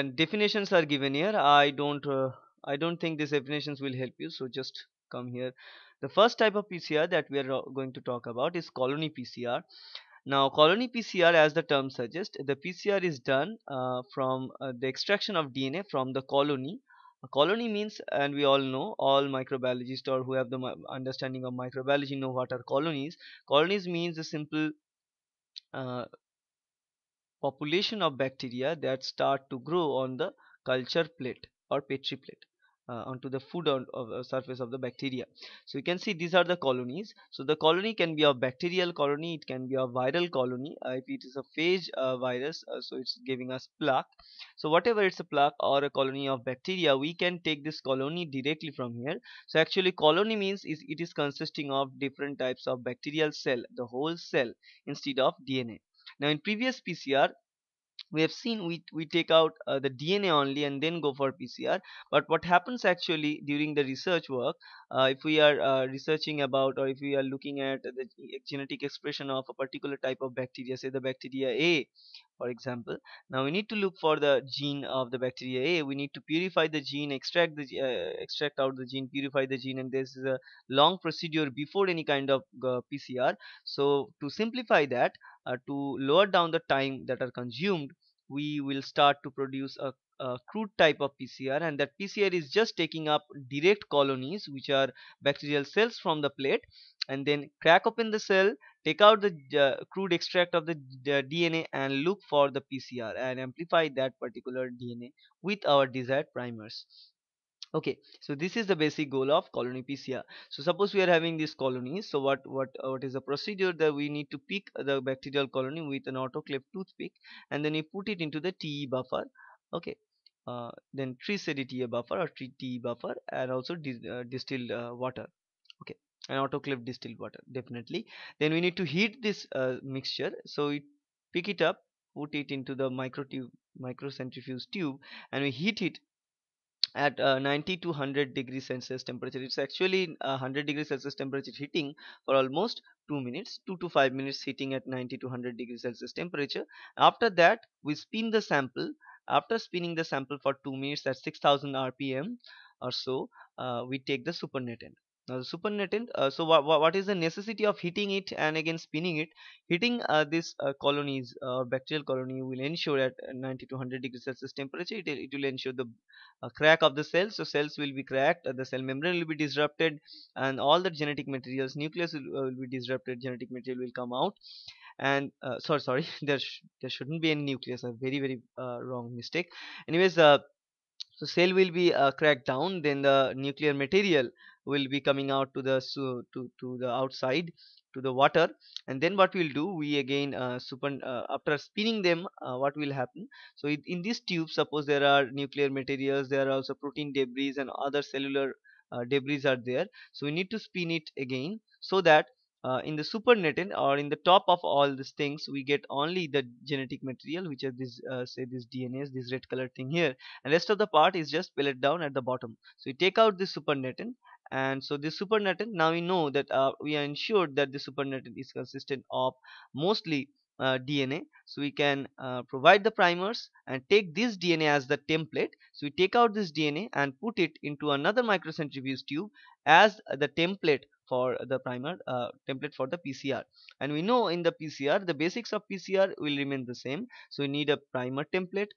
and definitions are given here I don't uh, I don't think these definitions will help you so just come here the first type of PCR that we are uh, going to talk about is colony PCR now colony PCR as the term suggests the PCR is done uh, from uh, the extraction of DNA from the colony a colony means and we all know all microbiologists or who have the understanding of microbiology know what are colonies colonies means a simple uh, population of bacteria that start to grow on the culture plate or petri plate uh, onto the food on of, uh, surface of the bacteria so you can see these are the colonies so the colony can be a bacterial colony it can be a viral colony uh, if it is a phage uh, virus uh, so it's giving us plaque so whatever it's a plaque or a colony of bacteria we can take this colony directly from here so actually colony means is it is consisting of different types of bacterial cell the whole cell instead of DNA now in previous PCR we have seen we, we take out uh, the DNA only and then go for PCR but what happens actually during the research work uh, if we are uh, researching about or if we are looking at the genetic expression of a particular type of bacteria say the bacteria A for example now we need to look for the gene of the bacteria a we need to purify the gene extract the uh, extract out the gene purify the gene and this is a long procedure before any kind of uh, pcr so to simplify that uh, to lower down the time that are consumed we will start to produce a, a, crude type of PCR and that PCR is just taking up direct colonies which are bacterial cells from the plate and then crack open the cell take out the uh, crude extract of the uh, DNA and look for the PCR and amplify that particular DNA with our desired primers okay so this is the basic goal of colony PCR so suppose we are having these colonies so what what uh, what is the procedure that we need to pick the bacterial colony with an autoclave toothpick and then you put it into the TE buffer okay uh, then tree TE buffer or tree TE buffer and also uh, distilled uh, water okay an autoclave distilled water definitely then we need to heat this uh, mixture so we pick it up put it into the micro tube microcentrifuge tube and we heat it at uh, 90 to 100 degrees celsius temperature it's actually uh, 100 degrees celsius temperature heating for almost 2 minutes 2 to 5 minutes heating at 90 to 100 degrees celsius temperature after that we spin the sample after spinning the sample for 2 minutes at 6000 rpm or so uh, we take the supernatant now the uh, supernatant uh, so wh wh what is the necessity of heating it and again spinning it heating uh, this uh, colonies uh, bacterial colony will ensure at uh, 90 to 100 degrees celsius temperature it, it will ensure the uh, crack of the cells so cells will be cracked the cell membrane will be disrupted and all the genetic materials nucleus will, will be disrupted genetic material will come out and sorry sorry there, sh there shouldn't be any nucleus a very very wrong mistake anyways so cell will be uh, cracked down then the nuclear material will be coming out to the so to, to the outside to the water and then what we'll do we again uh, super uh, after spinning them uh, what will happen so it, in this tube suppose there are nuclear materials there are also protein debris and other cellular uh, debris are there so we need to spin it again so that uh, in the supernatant or in the top of all these things we get only the genetic material which is this uh, say this DNAs this red color thing here and rest of the part is just pellet down at the bottom so we take out the supernatant and so this supernatant now we know that uh, we are ensured that the supernatant is consistent of mostly uh, DNA so we can uh, provide the primers and take this DNA as the template so we take out this DNA and put it into another microcentrifuge tube as the template for the primer uh, template for the PCR and we know in the PCR the basics of PCR will remain the same so we need a primer template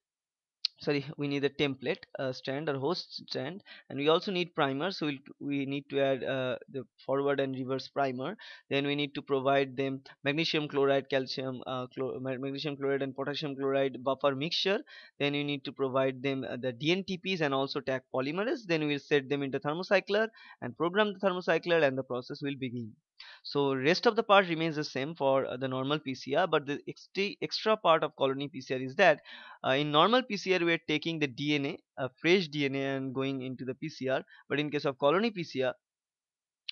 sorry we need a template a strand or host strand and we also need primer so we'll, we need to add uh, the forward and reverse primer then we need to provide them magnesium chloride calcium uh, chlor magnesium chloride and potassium chloride buffer mixture then you need to provide them uh, the DNTPs and also tag polymerase then we'll set them into thermocycler and program the thermocycler and the process will begin so rest of the part remains the same for uh, the normal PCR but the extra, extra part of colony PCR is that uh, in normal PCR we are taking the DNA, uh, fresh DNA and going into the PCR but in case of colony PCR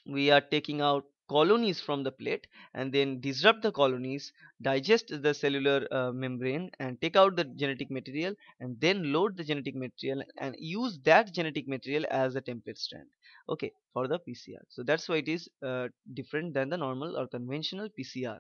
we are taking out colonies from the plate and then disrupt the colonies digest the cellular uh, membrane and take out the genetic material and then load the genetic material and use that genetic material as a template strand okay for the PCR so that's why it is uh, different than the normal or conventional PCR